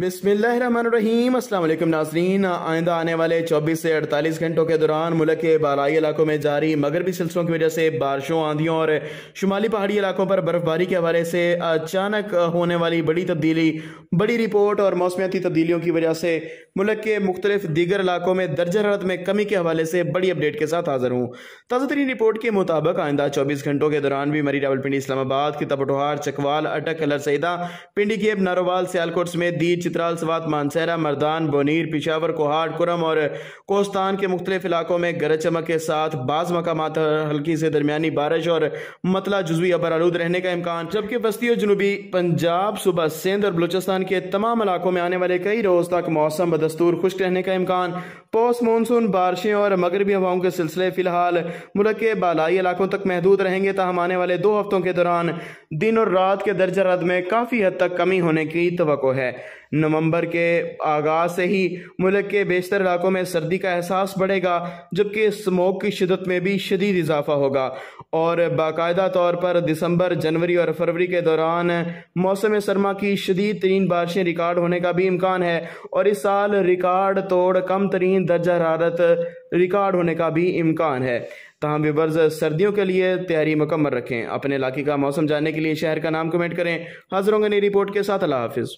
बिसमीम अल्लाम नाजरीन आइंदा आने वाले 24 से 48 घंटों के दौरान मुल्क के बालाई इलाकों में जारी मगरबी सिलसिलों की वजह से बारिशों आंधियों और शुमाली पहाड़ी इलाकों पर बर्फबारी के हवाले से अचानक होने वाली बड़ी तब्दीली बड़ी रिपोर्ट और मौसमियाती तब्दीलियों की वजह से मुल्क के मुख्तलिफ दीगर इलाकों में दर्ज हरत में कमी के हवाले से बड़ी अपडेट के साथ हाजिर हूँ ताज़ा तरीन रिपोर्ट के मुताबिक आइंदा चौबीस घंटों के दौरान भी मरी रावलपिंडी इस्लामाबाद कितापटोहार चकवाल अटक अलरसैदा पिंडी गेब नारोवाल सियालकोट समेत दीच चित्राल सवात मानसहरा मरदान बोनीर पिशावर कोहाट कुरम और कोस्तान के मुख्तलिफ इलाकों में गरज चमक के साथ बाज़ मकाम हल्की से दरमियानी बारिश और मतला जुजवी अबर आलूद रहने का इम्कान जबकि वस्ती और जनूबी पंजाब सुबह सिंध और बलूचिस्तान के तमाम इलाकों में आने वाले कई रोज़ तक मौसम बदस्तूर खुश्क रहने का इम्कान पोस्ट मानसून बारिशें और मगरबी हवाओं के सिलसिले फिलहाल मुल्क के बालाई इलाकों तक महदूद रहेंगे तहम आने वाले दो हफ्तों के दौरान दिन और रात के दर्जा रद में काफ़ी हद तक कमी होने की तो है नवंबर के आगाज से ही मुल्क के बेशतर इलाकों में सर्दी का एहसास बढ़ेगा जबकि स्मोक की शिदत में भी शदीद इजाफा होगा और बाकायदा तौर पर दिसंबर जनवरी और फरवरी के दौरान मौसम सरमा की शदीद तरीन बारिशें रिकॉर्ड होने का भी इम्कान है और इस साल रिकॉर्ड तोड़ कम तरीन दर्ज हरारत रिकॉर्ड होने का भी इम्कान है तहम विवर्ज सर्दियों के लिए तैयारी मुकम्मल रखें अपने इलाके का मौसम जानने के लिए शहर का नाम कमेंट करें हाजिर होंगे नई रिपोर्ट के साथ अल्लाह हाफिज़